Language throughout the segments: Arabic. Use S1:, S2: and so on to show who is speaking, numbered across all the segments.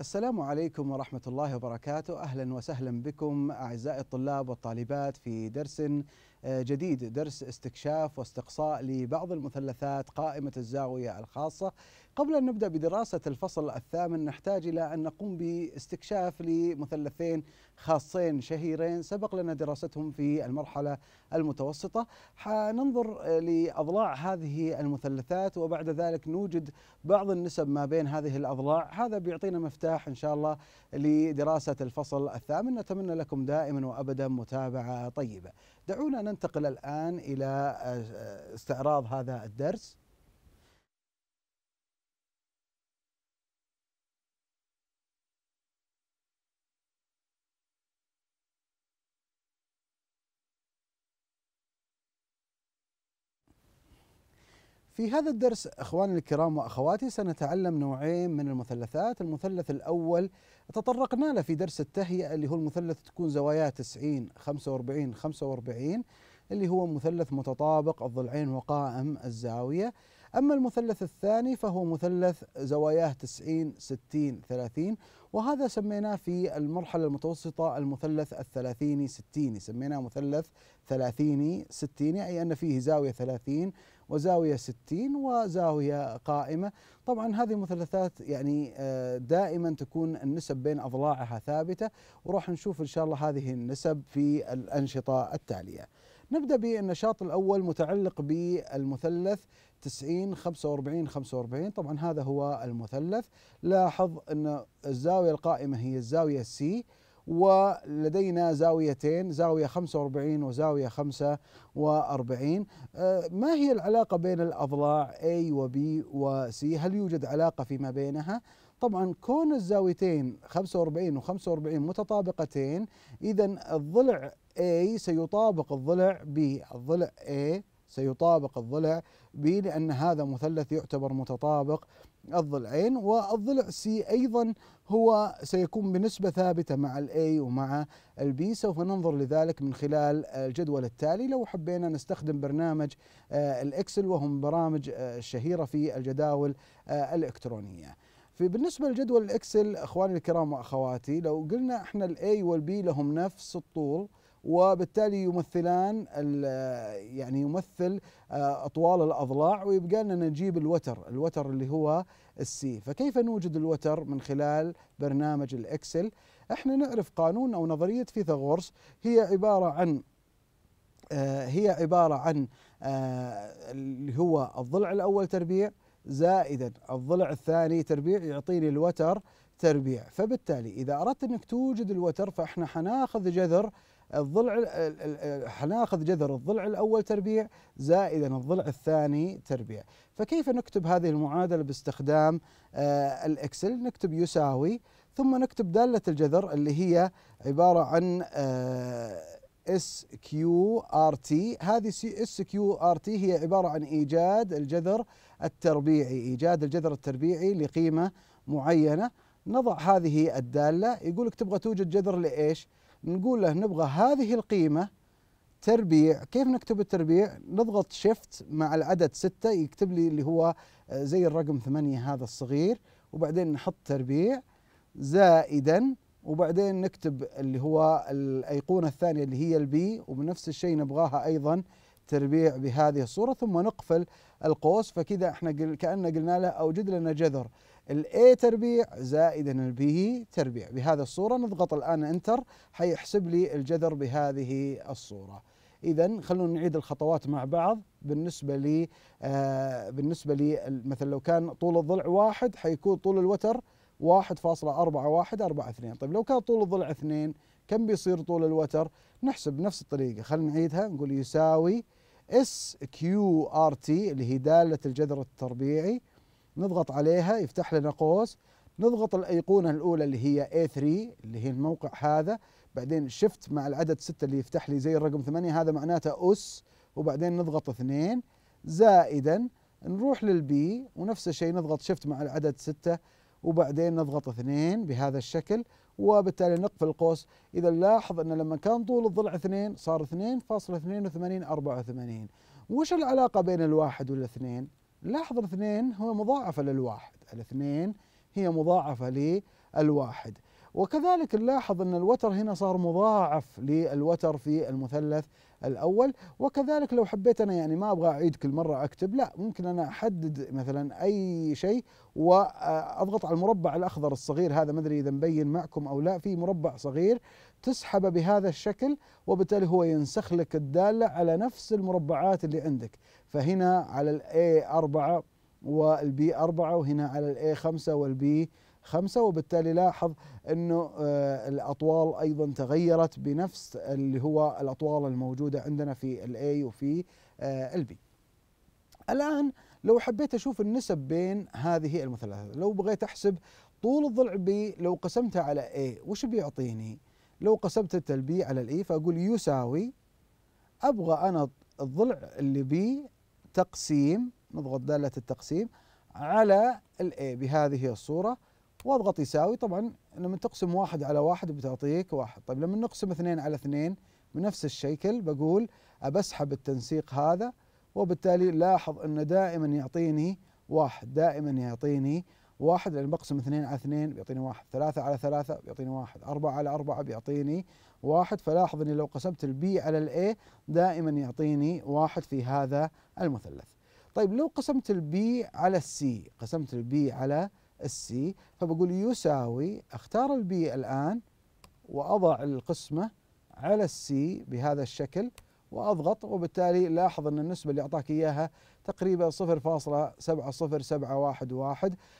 S1: السلام عليكم ورحمة الله وبركاته أهلا وسهلا بكم أعزائي الطلاب والطالبات في درس آه، جديد درس استكشاف واستقصاء لبعض المثلثات قائمة الزاوية الخاصة قبل أن نبدأ بدراسة الفصل الثامن نحتاج إلى أن نقوم باستكشاف لمثلثين خاصين شهيرين سبق لنا دراستهم في المرحلة المتوسطة حننظر آه، لأضلاع هذه المثلثات وبعد ذلك نوجد بعض النسب ما بين هذه الأضلاع هذا بيعطينا مفتاح إن شاء الله لدراسة الفصل الثامن نتمنى لكم دائما وأبدا متابعة طيبة دعونا ننتقل الآن إلى آه، استعراض هذا الدرس في هذا الدرس اخواني الكرام واخواتي سنتعلم نوعين من المثلثات، المثلث الاول تطرقنا له في درس التهيئة اللي هو المثلث تكون زواياه 90 45 45 اللي هو مثلث متطابق الضلعين وقائم الزاوية أما المثلث الثاني فهو مثلث زواياه 90 60 30 وهذا سميناه في المرحلة المتوسطة المثلث الثلاثيني ستيني سميناه مثلث ثلاثيني ستيني أي أن فيه زاوية 30 وزاوية 60 وزاوية قائمة طبعا هذه المثلثات يعني آه، دائما تكون النسب بين أضلاعها ثابتة وراح نشوف إن شاء الله هذه النسب في الأنشطة التالية نبدأ بالنشاط الأول متعلق بالمثلث 90 45 45 طبعا هذا هو المثلث لاحظ أن الزاوية القائمة هي الزاوية سي ولدينا زاويتين زاوية 45 وزاوية 45 آه، ما هي العلاقة بين الأضلاع A و B و C هل يوجد علاقة فيما بينها؟ طبعا كون الزاويتين 45 و 45 متطابقتين إذا الضلع A سيطابق الضلع B الضلع A سيطابق الضلع B لأن هذا مثلث يعتبر متطابق الضلعين والضلع سي أيضا هو سيكون بنسبة ثابتة مع الاي ومع البي سوف ننظر لذلك من خلال الجدول التالي لو حبينا نستخدم برنامج الاكسل وهو من برامج الشهيرة آه، في الجداول آه، الإلكترونية في بالنسبة لجدول الاكسل اخواني الكرام واخواتي لو قلنا احنا الاي والبي لهم نفس الطول وبالتالي يمثلان يعني يمثل آه، اطوال الاضلاع ويبقى لنا نجيب الوتر، الوتر اللي هو السي، فكيف نوجد الوتر من خلال برنامج الاكسل؟ احنا نعرف قانون او نظريه فيثاغورس هي عباره عن آه، هي عباره عن آه، اللي هو الضلع الاول تربيع زائدا الضلع الثاني تربيع يعطيني الوتر تربيع، فبالتالي اذا اردت انك توجد الوتر فاحنا حناخذ جذر الضلع حناخذ جذر الضلع الاول تربيع زائدا الضلع الثاني تربيع فكيف نكتب هذه المعادله باستخدام آه، الاكسل نكتب يساوي ثم نكتب داله الجذر اللي هي عباره عن اس كيو ار تي هذه اس كيو ار تي هي عباره عن ايجاد الجذر التربيعي ايجاد الجذر التربيعي لقيمه معينه نضع هذه الداله يقول لك تبغى توجد جذر لايش؟ نقول له نبغى هذه القيمة تربيع كيف نكتب التربيع نضغط شيفت مع العدد ستة يكتب لي اللي هو آه، زي الرقم ثمانية هذا الصغير وبعدين نحط تربيع زائدا وبعدين نكتب اللي هو الأيقونة الثانية اللي هي البي وبنفس الشيء نبغاها أيضا تربيع بهذه الصورة ثم نقفل القوس فكذا احنا كأننا قلنا له أوجد لنا جذر الاي تربيع زائدا البي تربيع بهذه الصورة نضغط الآن انتر حيحسب لي الجذر بهذه الصورة إذا خلونا نعيد الخطوات مع بعض بالنسبة لي آه بالنسبة لي مثلا لو كان طول الضلع واحد حيكون طول الوتر واحد فاصلة أربعة واحد أربعة اثنين طيب لو كان طول الضلع اثنين كم بيصير طول الوتر نحسب بنفس الطريقة خلينا نعيدها نقول يساوي اس كيو ار تي اللي هي دالة الجذر التربيعي نضغط عليها يفتح لنا قوس نضغط الايقونه الاولى اللي هي A3 اللي هي الموقع هذا بعدين شفت مع العدد 6 اللي يفتح لي زي الرقم 8 هذا معناته اس وبعدين نضغط 2 زائدا نروح للبي ونفس الشيء نضغط شفت مع العدد 6 وبعدين نضغط 2 بهذا الشكل وبالتالي نقفل القوس اذا لاحظ ان لما كان طول الضلع 2 صار 2.8284 وش العلاقه بين الواحد والاثنين لاحظ الاثنين هو مضاعفة للواحد الاثنين هي مضاعفة للواحد وكذلك نلاحظ أن الوتر هنا صار مضاعف للوتر في المثلث الأول وكذلك لو حبيت أنا يعني ما أبغى أعيد كل مرة أكتب لا ممكن أنا أحدد مثلا أي شيء وأضغط على المربع الأخضر الصغير هذا ما أدري إذا مبين معكم أو لا في مربع صغير تسحبه بهذا الشكل وبالتالي هو ينسخ لك الدالة على نفس المربعات اللي عندك فهنا على الـ a 4 والـ b 4 وهنا على الـ a 5 والـ b 5 وبالتالي لاحظ انه آه، الاطوال ايضا تغيرت بنفس اللي هو الاطوال الموجودة عندنا في الـ A وفي آه، الـ B الان لو حبيت اشوف النسب بين هذه المثلثات لو بغيت احسب طول الضلع B لو قسمته على A وش بيعطيني؟ لو قسمت التلبية على الإي فأقول يساوي أبغى أنا الضلع اللي بي تقسيم نضغط دالة التقسيم على الإي بهذه الصورة واضغط يساوي طبعا لما تقسم واحد على واحد بتعطيك واحد طيب لما نقسم اثنين على اثنين بنفس الشكل بقول أبسحب التنسيق هذا وبالتالي لاحظ أنه دائما يعطيني واحد دائما يعطيني واحد لأن بقسم اثنين على اثنين بيعطيني واحد ثلاثة على ثلاثة بيعطيني واحد أربعة على أربعة بيعطيني واحد فلاحظ أني لو قسمت البي على الاي دائما يعطيني واحد في هذا المثلث طيب لو قسمت البي على السي قسمت البي على السي فبقول يساوي اختار البي الآن وأضع القسمة على السي بهذا الشكل واضغط وبالتالي لاحظ ان النسبه اللي اعطاك اياها تقريبا 0.70711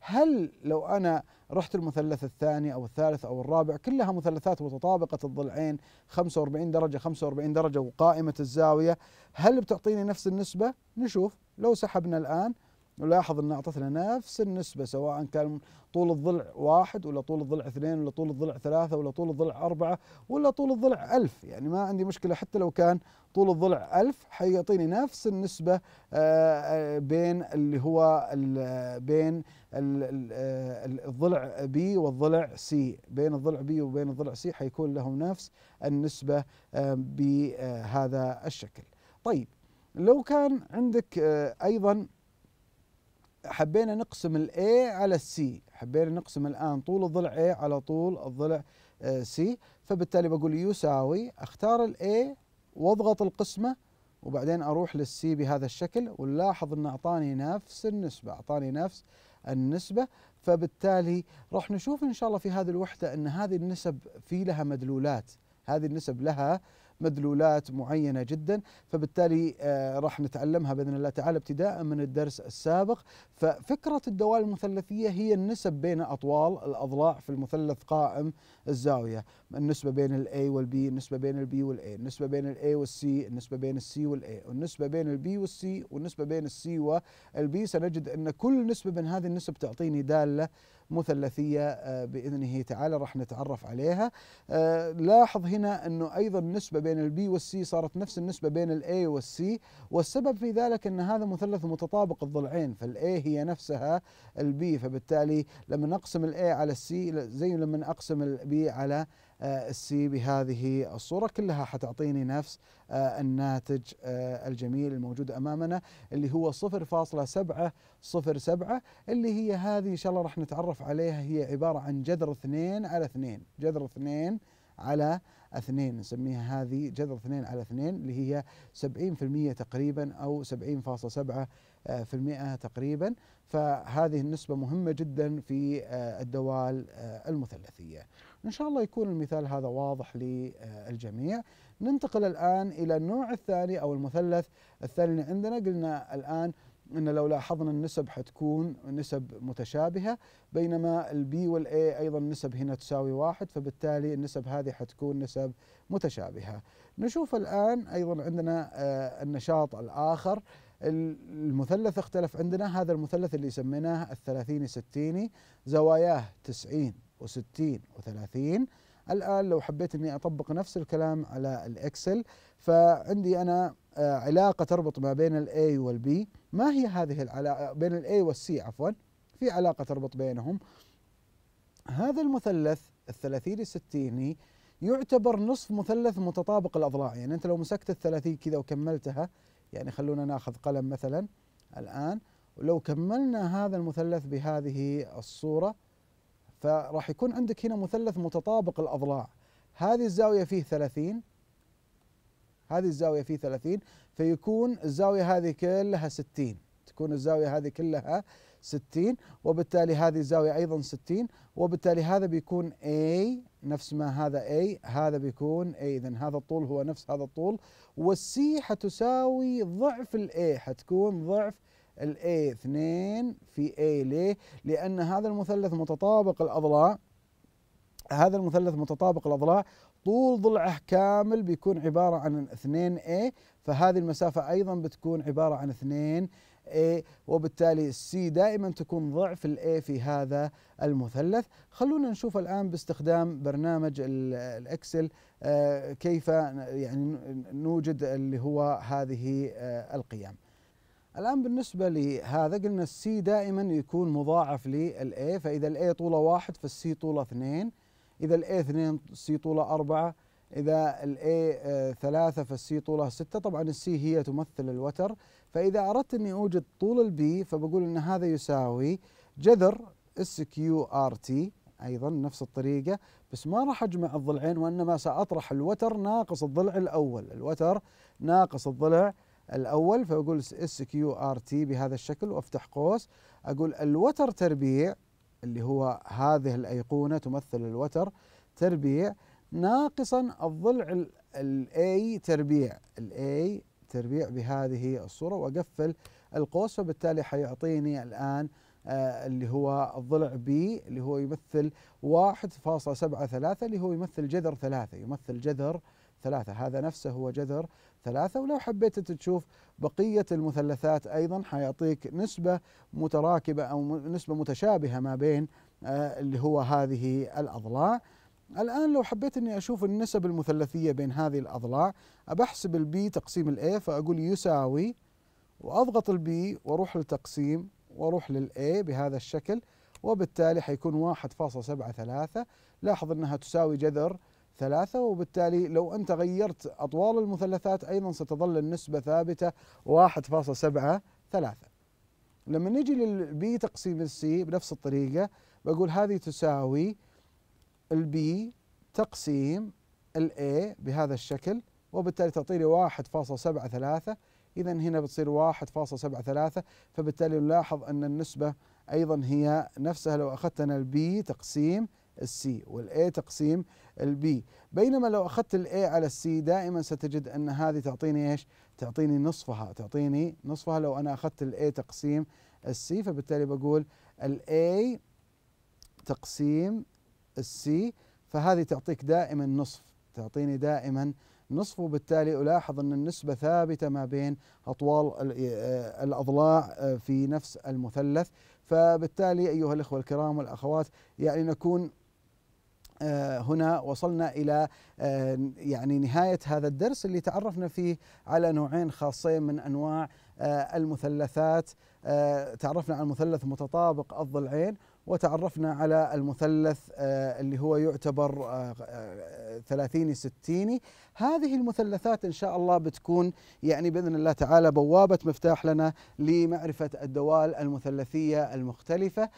S1: هل لو انا رحت المثلث الثاني او الثالث او الرابع كلها مثلثات متطابقه الضلعين 45 درجه 45 درجه وقائمه الزاويه هل بتعطيني نفس النسبه؟ نشوف لو سحبنا الان نلاحظ أنها أعطتنا نفس النسبة سواء كان طول الضلع واحد ولا طول الضلع اثنين ولا طول الضلع ثلاثة ولا طول الضلع أربعة ولا طول الضلع ألف يعني ما عندي مشكلة حتى لو كان طول الضلع ألف حيعطيني نفس النسبة آه، آه، بين اللي هو آه، بين الضلع بي والضلع سي بين الضلع بي وبين الضلع سي حيكون لهم نفس النسبة بهذا الشكل طيب لو كان عندك أيضا حبينا نقسم الاي على السي حبينا نقسم الان طول الضلع اي على طول الضلع سي آه، فبالتالي بقول يساوي اختار الاي واضغط القسمه وبعدين اروح للسي بهذا الشكل ونلاحظ انه اعطاني نفس النسبه اعطاني نفس النسبه فبالتالي راح نشوف ان شاء الله في هذه الوحده ان هذه النسب في لها مدلولات هذه النسب لها مدلولات معينة جدا فبالتالي آه، راح نتعلمها بإذن الله تعالى ابتداء من الدرس السابق ففكرة الدوال المثلثية هي النسب بين أطوال الأضلاع في المثلث قائم الزاوية النسبة بين الاي A B النسبة بين البي B A النسبة بين الاي A C النسبة بين السي C وال A والنسبة بين البي B C والنسبة بين السي C B سنجد أن كل نسبة من هذه النسب تعطيني دالة مثلثية آه، بإذنه تعالى راح نتعرف عليها آه، لاحظ هنا أنه أيضا النسبة بين البي والسي صارت نفس النسبة بين الاي والسي والسبب في ذلك أن هذا مثلث متطابق الضلعين فالاي هي نفسها البي فبالتالي لما نقسم الاي على السي زي لما أقسم البي على آه، السي بهذه الصورة كلها حتعطيني نفس آه، الناتج آه، الجميل الموجود أمامنا اللي هو 0.707 اللي هي هذه إن شاء الله راح نتعرف عليها هي عبارة عن جذر 2 على 2 جذر 2 على اثنين نسميها هذه جذر اثنين على اثنين اللي هي 70% تقريبا او 70.7% تقريبا فهذه النسبة مهمة جدا في آه، الدوال آه، المثلثية إن شاء الله يكون المثال هذا واضح للجميع ننتقل الآن إلى النوع الثاني أو المثلث الثاني اللي عندنا قلنا الآن ان لو لاحظنا النسب حتكون نسب متشابهه بينما البي والاي ايضا النسب هنا تساوي واحد فبالتالي النسب هذه حتكون نسب متشابهه. نشوف الان ايضا عندنا آه، النشاط الاخر المثلث اختلف عندنا هذا المثلث اللي سميناه الثلاثيني ستيني زواياه 90 و60 و30 الان لو حبيت اني اطبق نفس الكلام على الاكسل فعندي انا آه، علاقه تربط ما بين الاي والبي ما هي هذه العلاقة بين الاي والسي عفوا في علاقة تربط بينهم هذا المثلث الثلاثي الستيني يعتبر نصف مثلث متطابق الأضلاع يعني أنت لو مسكت الثلاثي كذا وكملتها يعني خلونا ناخذ قلم مثلا الآن ولو كملنا هذا المثلث بهذه الصورة فراح يكون عندك هنا مثلث متطابق الأضلاع هذه الزاوية فيه 30 هذه الزاوية في 30 فيكون الزاوية هذه كلها 60 تكون الزاوية هذه كلها 60 وبالتالي هذه الزاوية أيضا 60 وبالتالي هذا بيكون A نفس ما هذا A هذا بيكون A إذا هذا الطول هو نفس هذا الطول والسي حتساوي ضعف A حتكون ضعف A 2 في A ليه؟ لأن هذا المثلث متطابق الأضلاع هذا المثلث متطابق الأضلاع طول ضلعه كامل بيكون عبارة عن 2A فهذه المسافة أيضا بتكون عبارة عن 2A وبالتالي السي دائما تكون ضعف الاي في هذا المثلث خلونا نشوف الآن باستخدام برنامج الإكسل آه، كيف يعني نوجد اللي هو هذه آه، القيم الآن بالنسبة لهذا قلنا السي دائما يكون مضاعف للاي فإذا الاي طوله واحد فالسي طوله اثنين إذا الـ A2 سي طوله 4 إذا الـ A 3 فالسي طوله 6 طبعا السي هي تمثل الوتر فإذا أردت أني أوجد طول البي فبقول أن هذا يساوي جذر اس كيو ار تي ايضا نفس الطريقه بس ما راح اجمع الضلعين وانما ساطرح الوتر ناقص الضلع الاول، الوتر ناقص الضلع الاول فاقول اس كيو ار تي بهذا الشكل وافتح قوس اقول الوتر تربيع اللي هو هذه الأيقونة تمثل الوتر تربيع ناقصا الضلع الاي تربيع الاي تربيع بهذه الصورة وأقفل القوس فبالتالي حيعطيني الآن آه، اللي هو الضلع بي اللي هو يمثل 1.73 اللي هو يمثل جذر ثلاثة يمثل جذر آه ثلاثة هذا نفسه هو جذر ثلاثة ولو حبيت أنت تشوف بقية المثلثات أيضا حيعطيك نسبة متراكبة أو نسبة متشابهة ما بين آه، اللي هو هذه الأضلاع الآن لو حبيت أني أشوف النسب المثلثية بين هذه الأضلاع أبحسب البي تقسيم الإيه فأقول يساوي وأضغط البي وأروح للتقسيم وأروح للإيه بهذا الشكل وبالتالي حيكون 1.73 لاحظ أنها تساوي جذر ثلاثة وبالتالي لو أنت غيرت أطوال المثلثات أيضا ستظل النسبة ثابتة 1.73 لما نجي للبي تقسيم السي بنفس الطريقة بقول هذه تساوي البي تقسيم الاي بهذا الشكل وبالتالي تعطيني 1.73 إذا هنا بتصير 1.73 فبالتالي نلاحظ أن النسبة أيضا هي نفسها لو أخذتنا البي تقسيم السي والاي تقسيم البي بينما لو اخذت الاي على السي دائما ستجد ان هذه تعطيني ايش؟ تعطيني نصفها تعطيني نصفها لو انا اخذت الاي تقسيم السي فبالتالي بقول الاي تقسيم السي فهذه تعطيك دائما نصف تعطيني دائما نصف وبالتالي ألاحظ أن النسبة ثابتة ما بين أطوال آه، الأضلاع آه، في نفس المثلث فبالتالي أيها الأخوة الكرام والأخوات يعني نكون آه، هنا وصلنا الى آه، يعني نهايه هذا الدرس اللي تعرفنا فيه على نوعين خاصين من انواع آه، المثلثات تعرفنا على المثلث متطابق الضلعين وتعرفنا على المثلث آه، اللي هو يعتبر 30 آه، آه، ستيني هذه المثلثات ان شاء الله بتكون يعني باذن الله تعالى بوابه مفتاح لنا لمعرفه الدوال المثلثيه المختلفه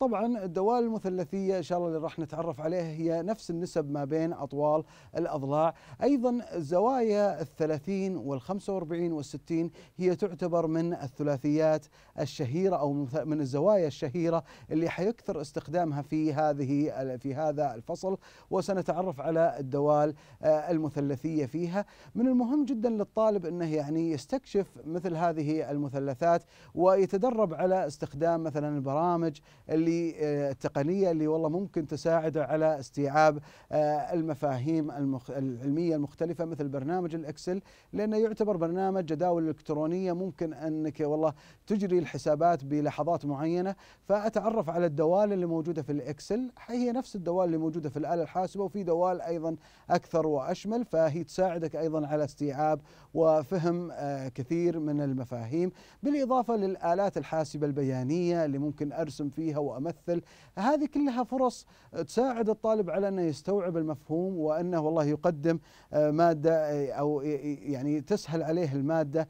S1: طبعا الدوال المثلثيه ان شاء الله اللي راح نتعرف عليها هي نفس النسب ما بين اطوال الاضلاع ايضا زوايا ال30 وال45 وال60 هي تعتبر من الثلاثيات الشهيره او من الزوايا الشهيره اللي حيكثر استخدامها في هذه في هذا الفصل وسنتعرف على الدوال آه، المثلثيه فيها من المهم جدا للطالب انه يعني يستكشف مثل هذه المثلثات ويتدرب على استخدام مثلا البرامج اللي آه، التقنيه اللي والله ممكن تساعده على استيعاب آه، المفاهيم العلميه المختلفه مثل برنامج الاكسل لانه يعتبر برنامج جداول الكترونيه ممكن انك والله تجري الحسابات بلحظات معينه فاتعرف على على الدوال اللي موجوده في الاكسل هي نفس الدوال اللي موجوده في الاله الحاسبه وفي دوال ايضا اكثر واشمل فهي تساعدك ايضا على استيعاب وفهم آه، كثير من المفاهيم بالاضافه للالات الحاسبه البيانيه اللي ممكن ارسم فيها وامثل هذه كلها فرص تساعد الطالب على انه يستوعب المفهوم وانه والله يقدم آه، ماده آه، او يعني تسهل عليه الماده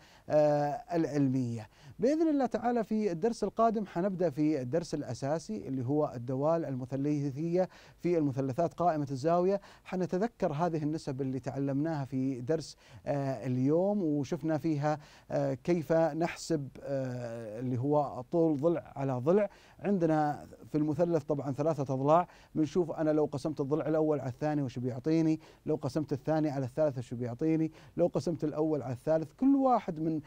S1: العلميه باذن الله تعالى في الدرس القادم حنبدا في الدرس الاساسي اللي هو الدوال المثلثيه في المثلثات قائمه الزاويه، حنتذكر هذه النسب اللي تعلمناها في درس آه، اليوم وشفنا فيها آه، كيف نحسب آه، اللي هو طول ضلع على ضلع، عندنا في المثلث طبعا ثلاثه اضلاع، بنشوف انا لو قسمت الضلع الاول على الثاني وش بيعطيني؟ لو قسمت الثاني على الثالث وش بيعطيني؟ لو قسمت الاول على الثالث، كل واحد من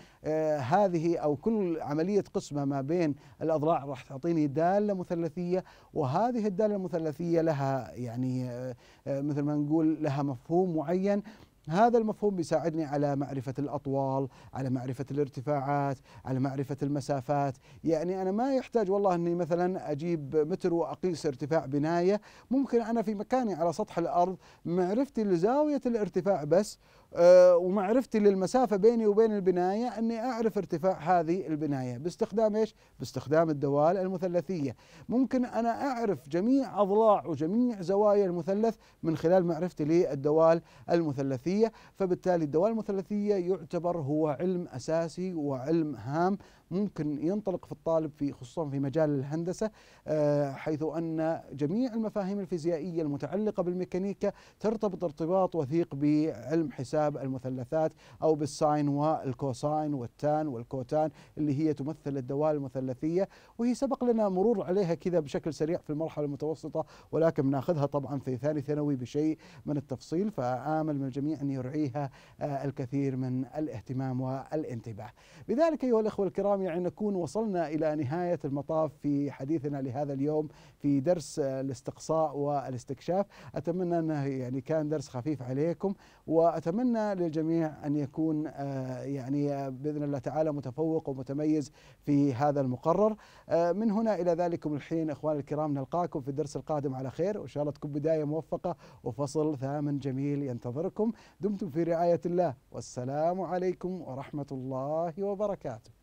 S1: هذه او كل كل عملية قسمة ما بين الأضلاع راح تعطيني دالة مثلثية وهذه الدالة المثلثية لها يعني آه، آه، مثل ما نقول لها مفهوم معين هذا المفهوم بيساعدني على معرفة الأطوال على معرفة الارتفاعات على معرفة المسافات يعني أنا ما يحتاج والله أني مثلا أجيب متر وأقيس ارتفاع بناية ممكن أنا في مكاني على سطح الأرض معرفتي لزاوية الارتفاع بس آه، ومعرفتي للمسافة بيني وبين البناية أني أعرف ارتفاع هذه البناية باستخدام إيش؟ باستخدام الدوال المثلثية ممكن أنا أعرف جميع أضلاع وجميع زوايا المثلث من خلال معرفتي للدوال المثلثية فبالتالي الدوال المثلثية يعتبر هو علم أساسي وعلم هام ممكن ينطلق في الطالب في خصوصا في مجال الهندسة آه، حيث أن جميع المفاهيم الفيزيائية المتعلقة بالميكانيكا ترتبط ارتباط وثيق بعلم حساب المثلثات أو بالساين والكوساين والتان والكوتان اللي هي تمثل الدوال المثلثية وهي سبق لنا مرور عليها كذا بشكل سريع في المرحلة المتوسطة ولكن بناخذها طبعا في ثاني ثانوي بشيء من التفصيل فآمل من الجميع أن يرعيها آه، الكثير من الاهتمام والانتباه بذلك أيها الأخوة الكرام يعني نكون وصلنا إلى نهاية المطاف في حديثنا لهذا اليوم في درس الاستقصاء والاستكشاف أتمنى أنه يعني كان درس خفيف عليكم وأتمنى للجميع أن يكون آه، يعني بإذن الله تعالى متفوق ومتميز في هذا المقرر آه، من هنا إلى ذلكم الحين إخواني الكرام نلقاكم في الدرس القادم على خير وإن شاء الله تكون بداية موفقة وفصل ثامن جميل ينتظركم دمتم في رعاية الله والسلام عليكم ورحمة الله وبركاته